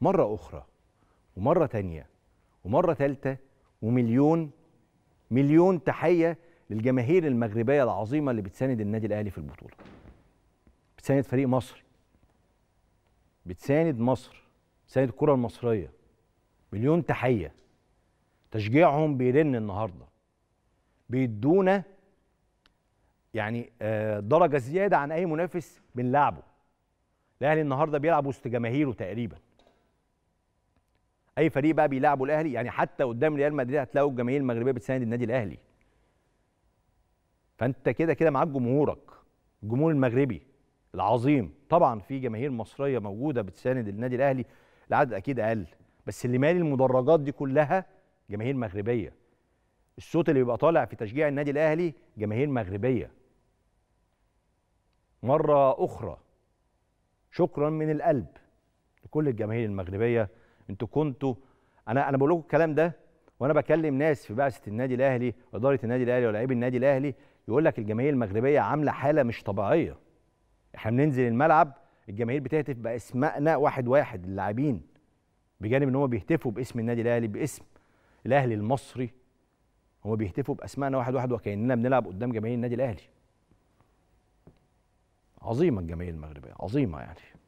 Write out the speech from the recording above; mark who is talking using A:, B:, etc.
A: مرة أخرى ومرة تانية ومرة تالتة ومليون مليون تحية للجماهير المغربية العظيمة اللي بتساند النادي الأهلي في البطولة بتساند فريق مصري بتساند مصر بتساند الكرة المصرية مليون تحية تشجيعهم بيرن النهارده بيدونا يعني آه، درجه زياده عن اي منافس بنلعبه الاهلي النهارده بيلعب وسط جماهيره تقريبا اي فريق بقى بيلعبوا الاهلي يعني حتى قدام ريال مدريد هتلاقوا الجماهير المغربيه بتساند النادي الاهلي فانت كده كده معاك جمهورك الجمهور المغربي العظيم طبعا في جماهير مصريه موجوده بتساند النادي الاهلي العدد اكيد اقل بس اللي مالي المدرجات دي كلها جماهير مغربيه الصوت اللي بيبقى طالع في تشجيع النادي الاهلي جماهير مغربيه مره اخرى شكرا من القلب لكل الجماهير المغربيه انتوا كنتوا انا انا بقول لكم الكلام ده وانا بكلم ناس في بعثه النادي الاهلي واداره النادي الاهلي ولاعيبه النادي الاهلي يقول لك الجماهير المغربيه عامله حاله مش طبيعيه احنا بننزل الملعب الجماهير بتهتف باسمائنا واحد واحد اللاعبين بجانب ان هم بيهتفوا باسم النادي الاهلي باسم الاهلي المصري هم بيهتفوا باسمائنا واحد واحد وكاننا بنلعب قدام جماهير النادي الاهلي عظيمه الجماهير المغربيه عظيمه يعني